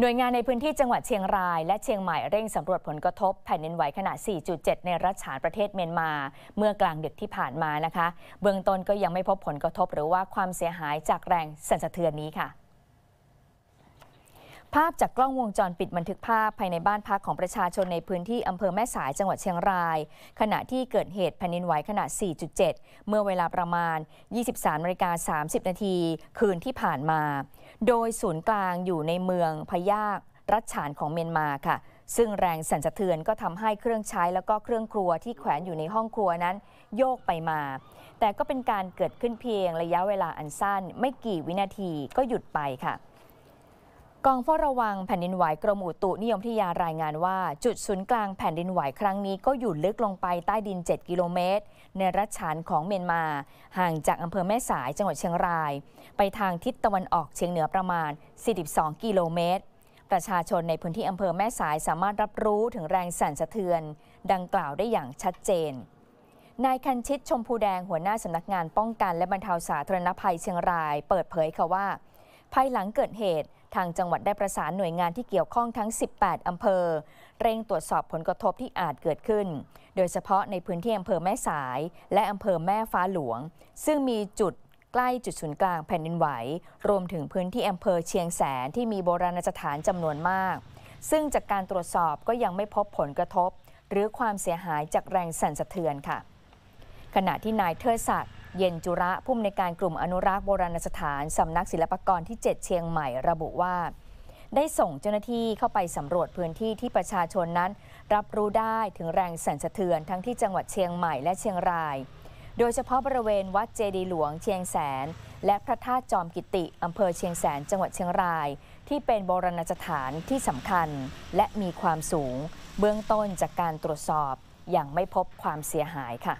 หน่วยงานในพื้นที่จังหวัดเชียงรายและเชียงใหม่เร่งสำรวจผลกระทบแผ่นดินไหวขนาด 4.7 ในรัฐฉานประเทศเมียนมาเมื่อกลางดึกที่ผ่านมานะคะ เบื้องต้นก็ยังไม่พบผลกระทบหรือว่าความเสียหายจากแรงสั่นสะเทือนนี้ค่ะภาพจากกล้องวงจรปิดบันทึกภาพ ภายในบ้านพักของประชาชนในพื้นที่อำเภอแม่สายจังหวัดเชียงราย ขณะที่เกิดเหตุแผ่นดินไหวขนาด 4.7 เมื่อเวลาประมาณ 23นาิกา30 นาที คืนที่ผ่านมา โดยศูนย์กลางอยู่ในเมืองพยาครัชฉานของเมียนมาค่ะ ซึ่งแรงสั่นสะเทือนก็ทำให้เครื่องใช้แล้วก็เครื่องครัวที่แขวนอยู่ในห้องครัวนั้น โยกไปมา แต่ก็เป็นการเกิดขึ้นเพียงระยะเวลาอันสั้น ไม่กี่วินาทีก็หยุดไปค่ะกองเฝ้าระวังแผ่นดินไหวกรมอุตุนิยมทิยารายงานว่า จุดศูนย์กลางแผ่นดินไหวครั้งนี้ก็อยู่ลึกลงไปใต้ดิน 7 กิโลเมตร ในรัชฉานของเมียนมา ห่างจากอำเภอแม่สายจังหวัดเชียงราย ไปทางทิศตะวันออกเฉียงเหนือประมาณ 42 กิโลเมตร ประชาชนในพื้นที่อำเภอแม่สายสามารถรับรู้ถึงแรงสั่นสะเทือน ดังกล่าวได้อย่างชัดเจน นายคันชิต ชมพูแดงหัวหน้าสำนักงานป้องกัน และบรรเทาสาธารณภัยเชียงราย เปิดเผยค่ะว่าภายหลังเกิดเหตุทางจังหวัดได้ประสานหน่วยงานที่เกี่ยวข้องทั้ง 18 อำเภอ เร่งตรวจสอบผลกระทบที่อาจเกิดขึ้น โดยเฉพาะในพื้นที่อำเภอแม่สาย และอำเภอแม่ฟ้าหลวง ซึ่งมีจุดใกล้จุดศูนย์กลางแผ่นดินไหว รวมถึงพื้นที่อำเภอเชียงแสนที่มีโบราณสถานจำนวนมาก ซึ่งจากการตรวจสอบก็ยังไม่พบผลกระทบ หรือความเสียหายจากแรงสั่นสะเทือนค่ะ ขณะที่นายเทิดศักดิ์เย็นจุระผู้อำนวยการกลุ่มอนุรักษ์โบราณสถาน สำนักศิลปากรที่ 7 เชียงใหม่ระบุว่า ได้ส่งเจ้าหน้าที่เข้าไปสำรวจพื้นที่ที่ประชาชนนั้น รับรู้ได้ถึงแรงสั่นสะเทือนทั้งที่จังหวัดเชียงใหม่และเชียงราย โดยเฉพาะบริเวณวัดเจดีหลวงเชียงแสน และพระธาตุจอมกิติ อำเภอเชียงแสน จังหวัดเชียงราย ที่เป็นโบราณสถานที่สำคัญและมีความสูงเบื้องต้นจากการตรวจสอบอย่างไม่พบความเสียหายค่ะ